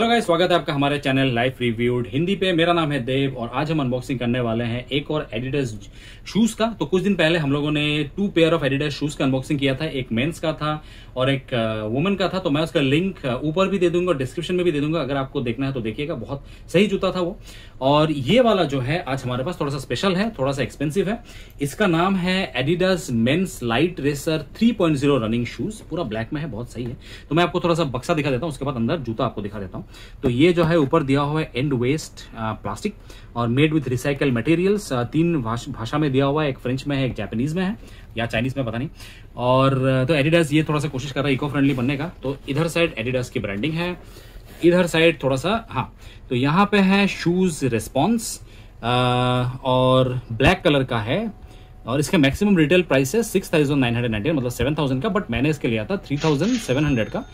hello guys स्वागत है आपका हमारे चैनल लाइफ रिव्यूड हिंदी पे मेरा नाम है देव और आज हम अनबॉक्सिंग करने वाले हैं एक और एडिडस शूज़ का तो कुछ दिन पहले हम लोगों ने two pair of Adidas shoes का अनबॉक्सिंग किया था एक मेंस का था और एक वुमेन uh, का था तो मैं उसका लिंक uh, ऊपर भी दे दूंगा डिस्क्रिप्शन में भी दे दूंगा अगर आपको देखना है तो देखिएगा बहुत सही जूता था वो और ये वाला जो है आज हमारे पास थोड़ा सा स्पेशल है थोड़ा सा एक्सपेंसिव है इसका नाम है Adidas men's lite racer three running shoes पूरा ब्लैक में है बहुत सही है तो मैं आपको थोड़ा सा बक्सा दिखा देता हूँ उसके बाद अंदर जूता आपको दिखा देता हूँ तो ये जो है ऊपर दिया हुआ है एंड वेस्ट प्लास्टिक और मेड विथ रिसाइकल मटेरियल्स तीन भाषा में दिया हुआ है एक फ्रेंच में है एक जापानीज में है या चाइनीज में पता नहीं और तो एडिडास ये थोड़ा सा कोशिश कर रहा है इको फ्रेंडली बनने का तो इधर साइड एडिडास की ब्रांडिंग है इधर साइड थोड़ा सा हाँ तो यहाँ पे है शूज रिस्पॉन्स और ब्लैक कलर का है और इसका मैक्सिमम रिटेल प्राइस है six thousand nine hundred nine मतलब सेवन थाउजेंड का बट मैंने इसके लिया था थ्री थाउजेंड सेवन हंड्रेड का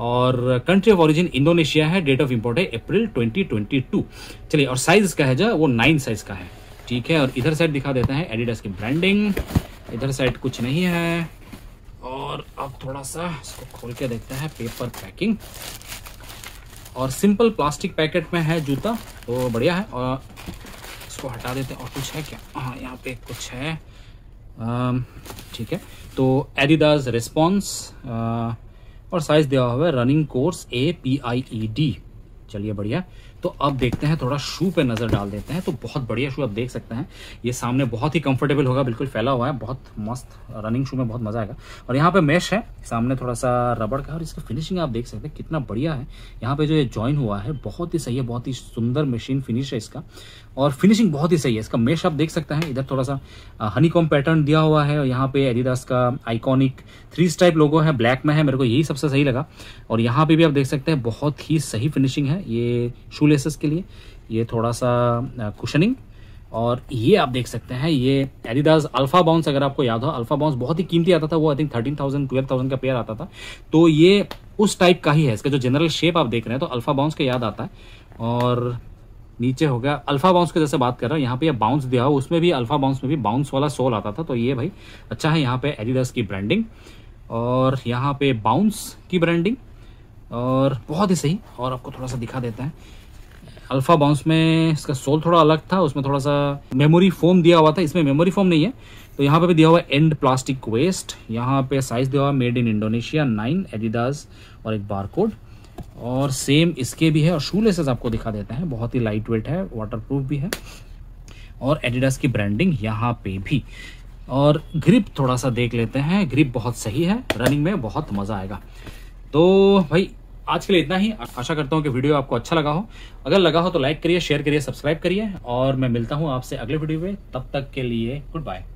और कंट्री ऑफ ऑरिजिन इंडोनेशिया है डेट ऑफ इम्पोर्ट है अप्रैल 2022 चलिए और साइज का है जो वो नाइन साइज का है ठीक है और इधर साइड दिखा देते हैं एडिडास की ब्रांडिंग इधर साइड कुछ नहीं है और अब थोड़ा सा इसको खोल के देखते हैं पेपर पैकिंग और सिंपल प्लास्टिक पैकेट में है जूता तो बढ़िया है और इसको हटा देते हैं और कुछ है क्या हाँ यहाँ पे कुछ है ठीक है तो एडिडास रिस्पॉन्स और साइज दिया हुआ है running course A P I E D चलिए बढ़िया तो अब देखते हैं थोड़ा शू पे नज़र डाल देते हैं तो बहुत बढ़िया शू आप देख सकते हैं ये सामने बहुत ही कंफर्टेबल होगा बिल्कुल फैला हुआ है बहुत मस्त रनिंग शू में बहुत मज़ा आएगा और यहाँ पे मेश है सामने थोड़ा सा रबड़ का और इसका फिनिशिंग आप देख सकते हैं कितना बढ़िया है यहाँ पे जो ये ज्वाइन हुआ है बहुत ही सही है बहुत ही सुंदर मशीन फिनिश है इसका और फिनिशिंग बहुत ही सही है इसका मेश आप देख सकते हैं इधर थोड़ा सा हनीकॉम पैटर्न दिया हुआ है और यहाँ पे एडिडास का आइकॉनिक थ्री स्टाइप लोगो है ब्लैक में है मेरे को यही सबसे सही लगा और यहाँ पे भी आप देख सकते हैं बहुत ही सही फिनिशिंग है है ये शू लेसेस के लिए ये थोड़ा सा कुशनिंग और ये आप देख सकते हैं ये एडिडास अल्फा बाउंस अगर आपको याद हो अल्फा बाउंस बहुत ही कीमती आता था वो I think thirteen thousand twelve thousand का पेयर आता था तो ये उस टाइप का ही है इसका जो जनरल शेप आप देख रहे हैं तो अल्फा बाउंस का याद आता है और नीचे हो गया अल्फा बाउंस के जैसे बात कर रहा हूँ यहाँ पे यह बाउंस दिया हो उसमें भी अल्फा बाउंस में भी बाउंस वाला सोल आता था तो ये भाई अच्छा है यहाँ पे एडिडास की ब्रांडिंग और यहाँ पे बाउंस की ब्रांडिंग और बहुत ही सही और आपको थोड़ा सा दिखा देते हैं अल्फ़ा बाउंस में इसका सोल थोड़ा अलग था उसमें थोड़ा सा मेमोरी फोम दिया हुआ था इसमें मेमोरी फोम नहीं है तो यहाँ पे भी दिया हुआ है एंड प्लास्टिक वेस्ट यहाँ पे साइज़ दिया हुआ made in Indonesia nine Adidas और एक बारकोड और सेम इसके भी है और शू लेसेस आपको दिखा देते हैं बहुत ही लाइट वेट है प्रूफ भी है और एडिडास की ब्रांडिंग यहाँ पे भी और ग्रिप थोड़ा सा देख लेते हैं ग्रिप बहुत सही है रनिंग में बहुत मज़ा आएगा तो भाई आज के लिए इतना ही आशा करता हूँ कि वीडियो आपको अच्छा लगा हो अगर लगा हो तो लाइक करिए शेयर करिए सब्सक्राइब करिए और मैं मिलता हूँ आपसे अगले वीडियो में तब तक के लिए गुड बाय